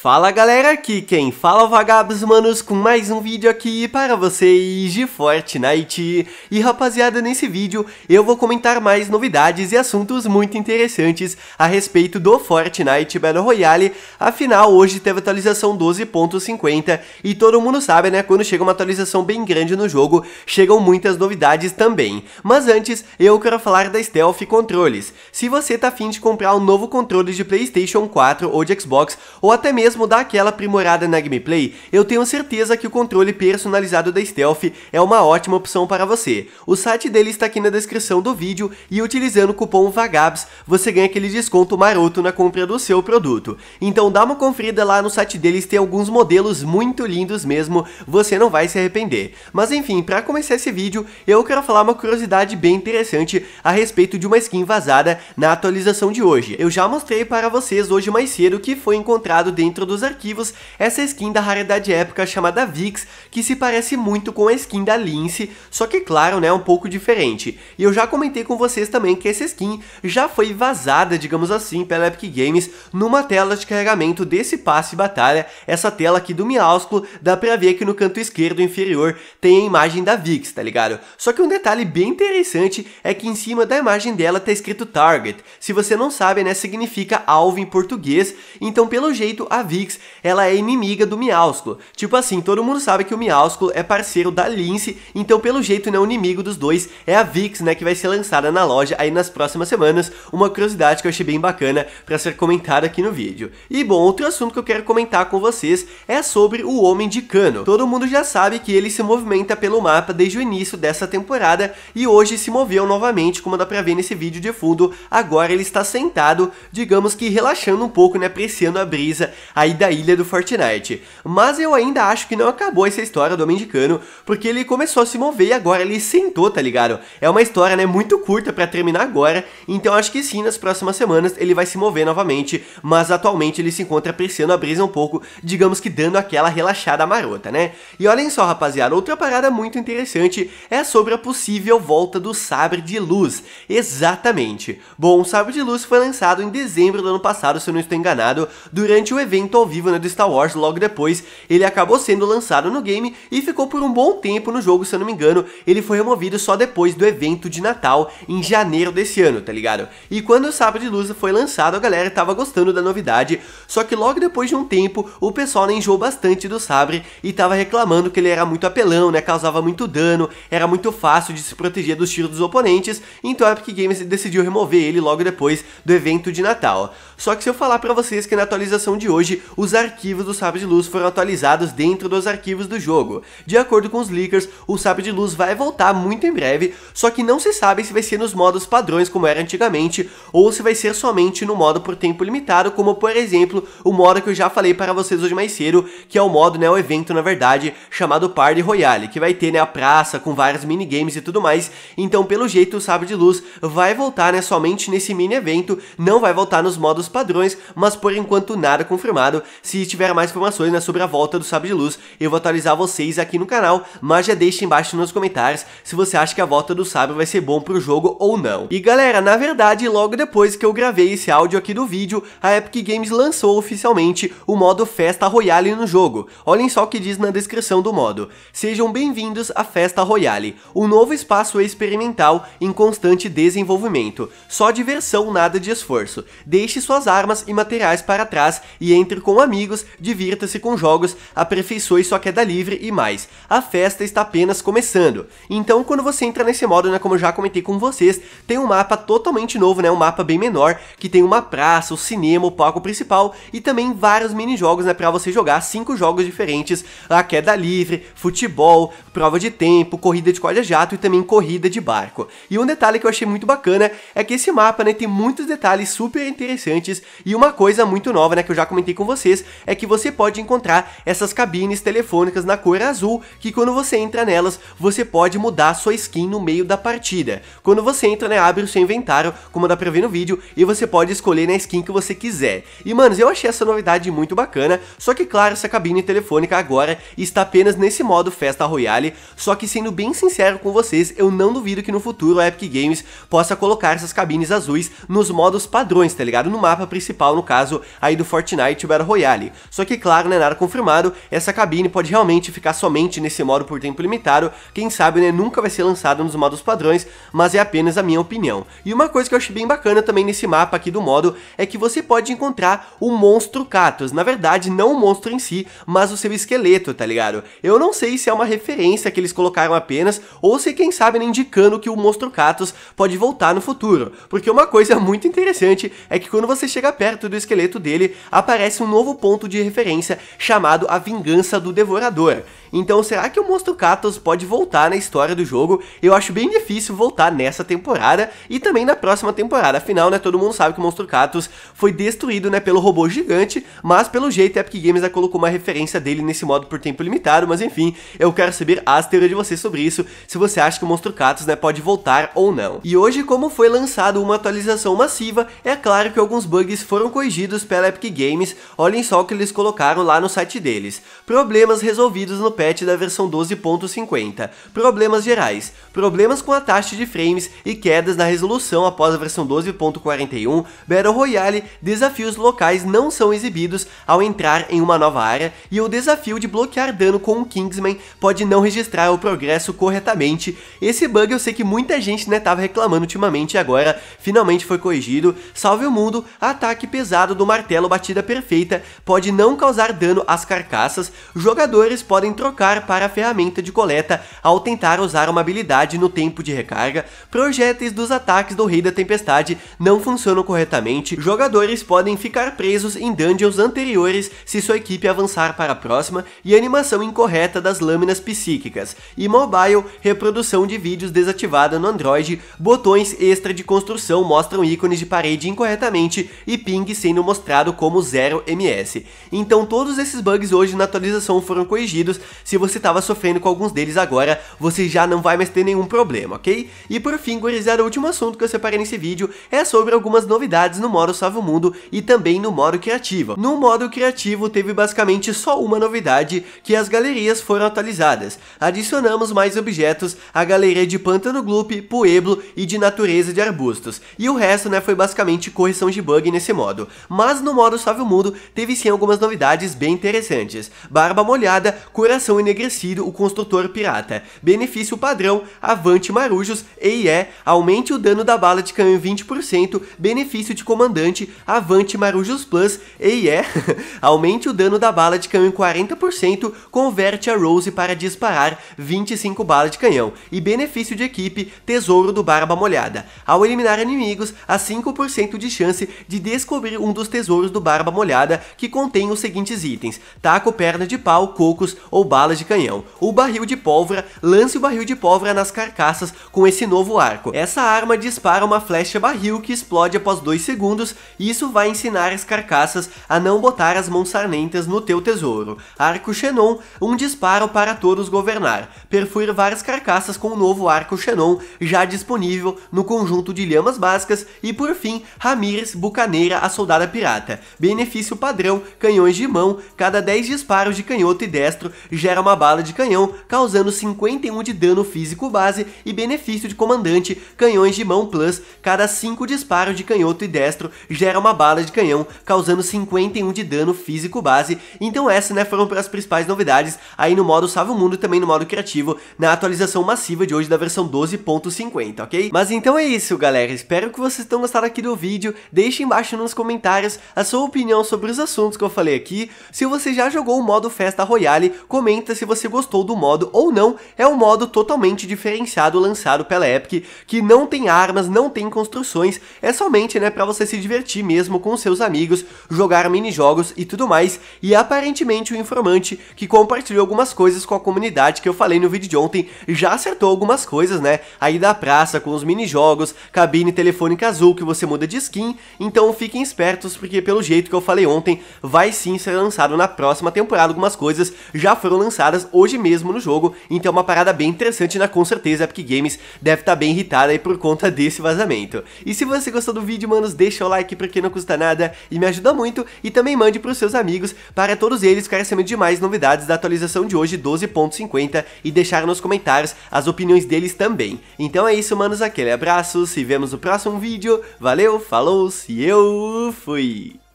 Fala galera, aqui quem fala é Vagabos Manos com mais um vídeo aqui para vocês de Fortnite. E rapaziada, nesse vídeo eu vou comentar mais novidades e assuntos muito interessantes a respeito do Fortnite Battle Royale. Afinal, hoje teve atualização 12.50 e todo mundo sabe, né, quando chega uma atualização bem grande no jogo, chegam muitas novidades também. Mas antes, eu quero falar da Stealth Controles. Se você tá afim de comprar um novo controle de Playstation 4 ou de Xbox, ou até mesmo mesmo dar aquela aprimorada na gameplay, eu tenho certeza que o controle personalizado da Stealth é uma ótima opção para você. O site dele está aqui na descrição do vídeo e utilizando o cupom VAGABS você ganha aquele desconto maroto na compra do seu produto. Então dá uma conferida lá no site deles, tem alguns modelos muito lindos mesmo, você não vai se arrepender. Mas enfim, para começar esse vídeo, eu quero falar uma curiosidade bem interessante a respeito de uma skin vazada na atualização de hoje. Eu já mostrei para vocês hoje mais cedo que foi encontrado dentro dentro dos arquivos essa skin da raridade épica chamada Vix, que se parece muito com a skin da Lince, só que claro, né, um pouco diferente. E eu já comentei com vocês também que essa skin já foi vazada, digamos assim, pela Epic Games numa tela de carregamento desse passe batalha, essa tela aqui do miásculo, dá pra ver que no canto esquerdo inferior tem a imagem da Vix, tá ligado? Só que um detalhe bem interessante é que em cima da imagem dela tá escrito Target, se você não sabe, né, significa alvo em português, então pelo jeito a Vix, ela é inimiga do Miausculo. Tipo assim, todo mundo sabe que o Miausculo é parceiro da Lince, então pelo jeito não é o inimigo dos dois, é a Vix, né, que vai ser lançada na loja aí nas próximas semanas, uma curiosidade que eu achei bem bacana para ser comentada aqui no vídeo. E bom, outro assunto que eu quero comentar com vocês é sobre o Homem de Cano. Todo mundo já sabe que ele se movimenta pelo mapa desde o início dessa temporada e hoje se moveu novamente, como dá pra ver nesse vídeo de fundo, agora ele está sentado, digamos que relaxando um pouco, né, apreciando a brisa aí da ilha do Fortnite. Mas eu ainda acho que não acabou essa história do Mendicano, porque ele começou a se mover e agora ele sentou, tá ligado? É uma história, né, muito curta para terminar agora, então acho que sim, nas próximas semanas ele vai se mover novamente, mas atualmente ele se encontra apreciando a brisa um pouco, digamos que dando aquela relaxada marota, né? E olhem só, rapaziada, outra parada muito interessante é sobre a possível volta do Sabre de Luz. Exatamente. Bom, o Sabre de Luz foi lançado em dezembro do ano passado, se eu não estou enganado, durante o evento evento ao vivo né, do Star Wars logo depois. Ele acabou sendo lançado no game e ficou por um bom tempo no jogo, se eu não me engano. Ele foi removido só depois do evento de Natal, em janeiro desse ano, tá ligado? E quando o Sabre de Luz foi lançado, a galera tava gostando da novidade, só que logo depois de um tempo, o pessoal enjoou bastante do Sabre e tava reclamando que ele era muito apelão, né, causava muito dano, era muito fácil de se proteger dos tiros dos oponentes, então a Epic Games decidiu remover ele logo depois do evento de Natal. Só que se eu falar para vocês que na atualização de hoje, os arquivos do Sabre de Luz foram atualizados dentro dos arquivos do jogo. De acordo com os leakers, o Sabre de Luz vai voltar muito em breve, só que não se sabe se vai ser nos modos padrões como era antigamente, ou se vai ser somente no modo por tempo limitado, como por exemplo, o modo que eu já falei para vocês hoje mais cedo, que é o modo, né, o evento na verdade, chamado Party Royale, que vai ter, né, a praça com vários minigames e tudo mais, então pelo jeito o Sabre de Luz vai voltar, né, somente nesse mini evento, não vai voltar nos modos novos padrões, mas por enquanto nada confirmado. Se tiver mais informações né, sobre a volta do Sabre de Luz, eu vou atualizar vocês aqui no canal, mas já deixe embaixo nos comentários se você acha que a volta do Sabre vai ser bom pro jogo ou não. E galera, na verdade, logo depois que eu gravei esse áudio aqui do vídeo, a Epic Games lançou oficialmente o modo Festa Royale no jogo. Olhem só o que diz na descrição do modo. Sejam bem-vindos à Festa Royale, um novo espaço experimental em constante desenvolvimento. Só diversão, nada de esforço. Deixe sua suas armas e materiais para trás e entre com amigos, divirta-se com jogos, aperfeiçoe sua queda livre e mais. A festa está apenas começando. Então, quando você entra nesse modo, né, como eu já comentei com vocês, tem um mapa totalmente novo, né, um mapa bem menor, que tem uma praça, o cinema, o palco principal e também vários mini-jogos, né, para você jogar cinco jogos diferentes, a queda livre, futebol, prova de tempo, corrida de corda-jato e também corrida de barco. E um detalhe que eu achei muito bacana é que esse mapa, né, tem muitos detalhes super interessantes diferentes. E uma coisa muito nova, né, que eu já comentei com vocês, é que você pode encontrar essas cabines telefônicas na cor azul, que quando você entra nelas, você pode mudar sua skin no meio da partida. Quando você entra, né, abre o seu inventário, como dá pra ver no vídeo, e você pode escolher na né, skin que você quiser. E, manos, eu achei essa novidade muito bacana, só que, claro, essa cabine telefônica agora está apenas nesse modo Festa Royale, só que, sendo bem sincero com vocês, eu não duvido que no futuro a Epic Games possa colocar essas cabines azuis nos modos padrões, tá ligado? No mapa mapa principal, no caso, aí do Fortnite Battle Royale. Só que, claro, não né, nada confirmado, essa cabine pode realmente ficar somente nesse modo por tempo limitado, quem sabe, né, nunca vai ser lançado nos modos padrões, mas é apenas a minha opinião. E uma coisa que eu achei bem bacana também nesse mapa aqui do modo, é que você pode encontrar o monstro Katos, na verdade, não o monstro em si, mas o seu esqueleto, tá ligado? Eu não sei se é uma referência que eles colocaram apenas, ou se quem sabe, né, indicando que o monstro Katos pode voltar no futuro, porque uma coisa muito interessante é que quando você chega perto do esqueleto dele, aparece um novo ponto de referência chamado a Vingança do Devorador. Então será que o Monstro Katos pode voltar na história do jogo? Eu acho bem difícil voltar nessa temporada e também na próxima temporada. Afinal, né, todo mundo sabe que o Monstro Katos foi destruído, né, pelo robô gigante, mas pelo jeito a Epic Games já colocou uma referência dele nesse modo por tempo limitado, mas enfim, eu quero saber as teorias de vocês sobre isso, se você acha que o Monstro Katos, né, pode voltar ou não. E hoje, como foi lançado uma atualização massiva, é claro que alguns bugs foram corrigidos pela Epic Games, olhem só o que eles colocaram lá no site deles. Problemas resolvidos no patch da versão 12.50. Problemas gerais: problemas com a taxa de frames e quedas na resolução após a versão 12.41, Battle Royale, desafios locais não são exibidos ao entrar em uma nova área e o desafio de bloquear dano com o Kingsman pode não registrar o progresso corretamente. Esse bug eu sei que muita gente né tava reclamando ultimamente e agora finalmente foi corrigido. Salve o mundo, ataque pesado do martelo batida perfeita pode não causar dano às carcaças. Jogadores podem trocar trocar para a ferramenta de coleta ao tentar usar uma habilidade no tempo de recarga, projéteis dos ataques do Rei da Tempestade não funcionam corretamente, jogadores podem ficar presos em dungeons anteriores se sua equipe avançar para a próxima e animação incorreta das lâminas psíquicas, e mobile, reprodução de vídeos desativada no Android, botões extra de construção mostram ícones de parede incorretamente e ping sendo mostrado como 0 ms. Então todos esses bugs hoje na atualização foram corrigidos se você tava sofrendo com alguns deles agora, você já não vai mais ter nenhum problema, ok? E por fim, gurizada, o último assunto que eu separei nesse vídeo é sobre algumas novidades no modo Salve o Mundo e também no modo criativo. No modo criativo teve basicamente só uma novidade, que as galerias foram atualizadas. Adicionamos mais objetos à galeria de Pântano Gloop, Pueblo e de Natureza de Arbustos. E o resto, né, foi basicamente correção de bug nesse modo. Mas no modo Salve o Mundo teve sim algumas novidades bem interessantes. Barba molhada, coração são enegrecido o construtor pirata. Benefício padrão, avante marujos, EIE, é, aumente o dano da bala de canhão em 20%, benefício de comandante, avante marujos plus, EIE, é, aumente o dano da bala de canhão em 40%, converte a Rose para disparar 25 balas de canhão, e benefício de equipe, tesouro do barba molhada. Ao eliminar inimigos, há 5% de chance de descobrir um dos tesouros do barba molhada que contém os seguintes itens, taco, perna de pau, cocos ou barba balas de canhão. O barril de pólvora, lance o barril de pólvora nas carcaças com esse novo arco. Essa arma dispara uma flecha barril que explode após 2 segundos e isso vai ensinar as carcaças a não botar as mãos sarnentas no teu tesouro. Arco Xenon, um disparo para todos governar. Perfure várias carcaças com o novo arco Xenon, já disponível no conjunto de lhamas básicas e por fim, Ramirez, Bucaneira, a Soldada Pirata. Benefício padrão, canhões de mão, cada 10 disparos de canhoto e destro já gera uma bala de canhão, causando 51 de dano físico base e benefício de comandante, canhões de mão plus, cada 5 disparos de canhoto e destro gera uma bala de canhão, causando 51 de dano físico base. Então essas né, foram as principais novidades aí no modo Salve o Mundo e também no modo criativo, na atualização massiva de hoje da versão 12.50, ok? Mas então é isso, galera. Espero que vocês tenham gostado aqui do vídeo. Deixe embaixo nos comentários a sua opinião sobre os assuntos que eu falei aqui. Se você já jogou o modo Festa Royale, comente comenta se você gostou do modo ou não. É um modo totalmente diferenciado lançado pela Epic, que não tem armas, não tem construções, é somente né, para você se divertir mesmo com seus amigos, jogar minijogos e tudo mais. E aparentemente o informante que compartilhou algumas coisas com a comunidade que eu falei no vídeo de ontem já acertou algumas coisas, né? Aí da praça com os minijogos, cabine telefônica azul que você muda de skin, então fiquem espertos porque pelo jeito que eu falei ontem, vai sim ser lançado na próxima temporada algumas coisas já foram foram lançadas hoje mesmo no jogo, então é uma parada bem interessante, né? Com certeza a Epic Games deve estar tá bem irritada aí por conta desse vazamento. E se você gostou do vídeo, manos, deixa o like porque não custa nada e me ajuda muito, e também mande pros seus amigos para todos eles ficarem sabendo de mais novidades da atualização de hoje 12.50 e deixar nos comentários as opiniões deles também. Então é isso, manos, aquele abraço, se vemos no próximo vídeo, valeu, falou, e eu fui!